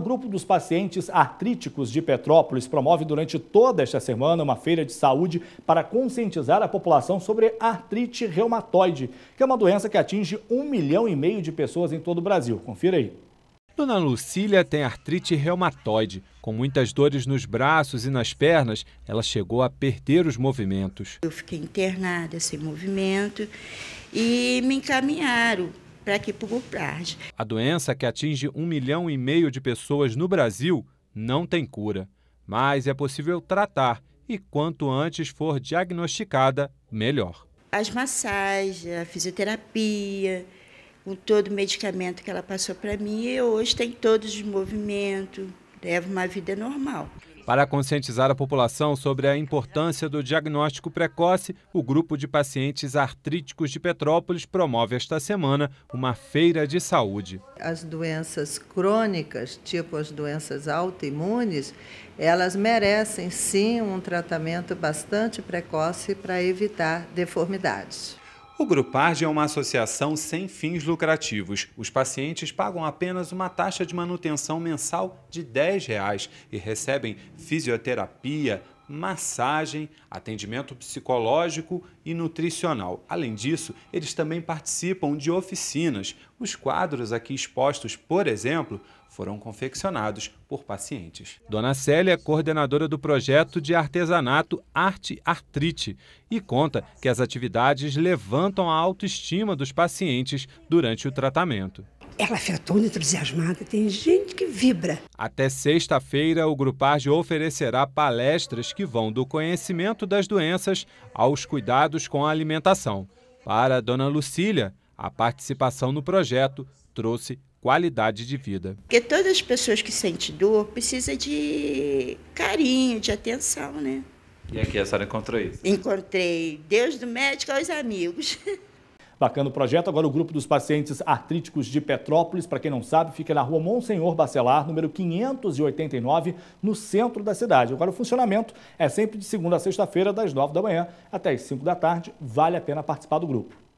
O grupo dos pacientes artríticos de Petrópolis promove durante toda esta semana uma feira de saúde para conscientizar a população sobre artrite reumatoide, que é uma doença que atinge um milhão e meio de pessoas em todo o Brasil. Confira aí. Dona Lucília tem artrite reumatoide. Com muitas dores nos braços e nas pernas, ela chegou a perder os movimentos. Eu fiquei internada sem movimento e me encaminharam para que por o A doença que atinge um milhão e meio de pessoas no Brasil não tem cura, mas é possível tratar e quanto antes for diagnosticada, melhor. As massagens, a fisioterapia, com todo o medicamento que ela passou para mim, eu hoje tenho todos os movimentos, levo uma vida normal. Para conscientizar a população sobre a importância do diagnóstico precoce, o grupo de pacientes artríticos de Petrópolis promove esta semana uma feira de saúde. As doenças crônicas, tipo as doenças autoimunes, elas merecem sim um tratamento bastante precoce para evitar deformidades. O Grupage é uma associação sem fins lucrativos. Os pacientes pagam apenas uma taxa de manutenção mensal de R$ 10 reais e recebem fisioterapia, massagem, atendimento psicológico e nutricional. Além disso, eles também participam de oficinas. Os quadros aqui expostos, por exemplo, foram confeccionados por pacientes. Dona Célia é coordenadora do projeto de artesanato Arte Artrite e conta que as atividades levantam a autoestima dos pacientes durante o tratamento. Ela é fica toda entusiasmada, tem gente que vibra. Até sexta-feira, o Grupage oferecerá palestras que vão do conhecimento das doenças aos cuidados com a alimentação. Para a dona Lucília, a participação no projeto trouxe qualidade de vida. Porque todas as pessoas que sentem dor precisam de carinho, de atenção, né? E aqui a senhora encontrou isso? Encontrei. Deus do médico aos amigos. Bacana o projeto. Agora o grupo dos pacientes artríticos de Petrópolis, para quem não sabe, fica na rua Monsenhor Bacelar, número 589, no centro da cidade. Agora o funcionamento é sempre de segunda a sexta-feira, das 9 da manhã até as 5 da tarde. Vale a pena participar do grupo.